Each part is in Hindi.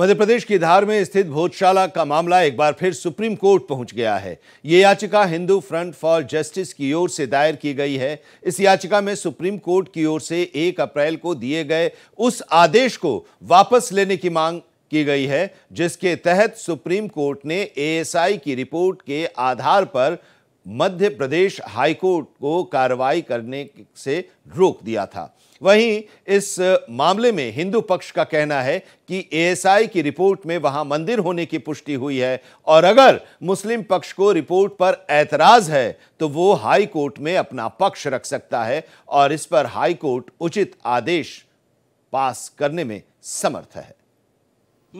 मध्य प्रदेश की धार में स्थित भोजशाला का मामला एक बार फिर सुप्रीम कोर्ट पहुंच गया है ये याचिका हिंदू फ्रंट फॉर जस्टिस की ओर से दायर की गई है इस याचिका में सुप्रीम कोर्ट की ओर से 1 अप्रैल को दिए गए उस आदेश को वापस लेने की मांग की गई है जिसके तहत सुप्रीम कोर्ट ने एएसआई की रिपोर्ट के आधार पर मध्य प्रदेश हाईकोर्ट को कार्रवाई करने से रोक दिया था वहीं इस मामले में हिंदू पक्ष का कहना है कि एएसआई की रिपोर्ट में वहां मंदिर होने की पुष्टि हुई है और अगर मुस्लिम पक्ष को रिपोर्ट पर ऐतराज है तो वो हाई कोर्ट में अपना पक्ष रख सकता है और इस पर हाई कोर्ट उचित आदेश पास करने में समर्थ है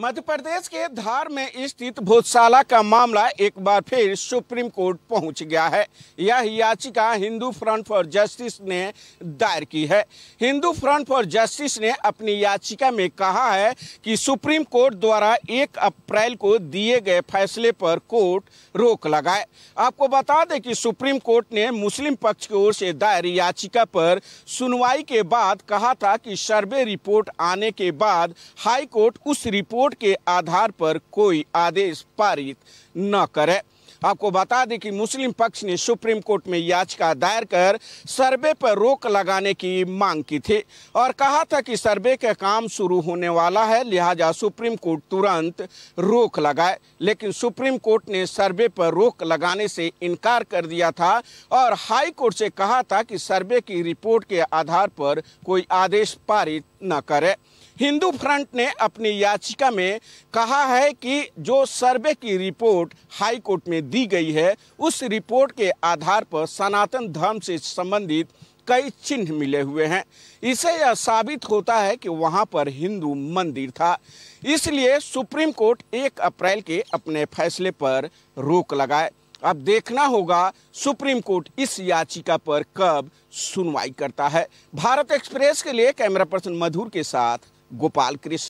मध्य प्रदेश के धार में स्थित भोजशाला का मामला एक बार फिर सुप्रीम कोर्ट पहुंच गया है यह याचिका हिंदू फ्रंट फॉर जस्टिस ने दायर की है हिंदू फ्रंट फॉर जस्टिस ने अपनी याचिका में कहा है कि सुप्रीम कोर्ट द्वारा 1 अप्रैल को दिए गए फैसले पर कोर्ट रोक लगाए आपको बता दें कि सुप्रीम कोर्ट ने मुस्लिम पक्ष की ओर से दायर याचिका पर सुनवाई के बाद कहा था कि सर्वे रिपोर्ट आने के बाद हाई कोर्ट उस रिपोर्ट रिपोर्ट के आधार पर कोई आदेश पारित न करे आपको बता दें कि मुस्लिम पक्ष ने सुप्रीम कोर्ट में याचिका दायर कर सर्वे पर रोक लगाने की मांग की थी और कहा था कि सर्वे का काम शुरू होने वाला है लिहाजा सुप्रीम कोर्ट तुरंत रोक लगाए लेकिन सुप्रीम कोर्ट ने सर्वे पर रोक लगाने से इनकार कर दिया था और हाई कोर्ट से कहा था कि सर्वे की रिपोर्ट के आधार पर कोई आदेश पारित न करे हिंदू फ्रंट ने अपनी याचिका में कहा है कि जो सर्वे की रिपोर्ट हाई कोर्ट में दी गई है उस रिपोर्ट के आधार पर सनातन धर्म से संबंधित कई चिन्ह मिले हुए हैं इसे यह साबित होता है कि वहां पर हिंदू मंदिर था इसलिए सुप्रीम कोर्ट 1 अप्रैल के अपने फैसले पर रोक लगाए अब देखना होगा सुप्रीम कोर्ट इस याचिका पर कब सुनवाई करता है भारत एक्सप्रेस के लिए कैमरा पर्सन मधुर के साथ गोपाल कृष्ण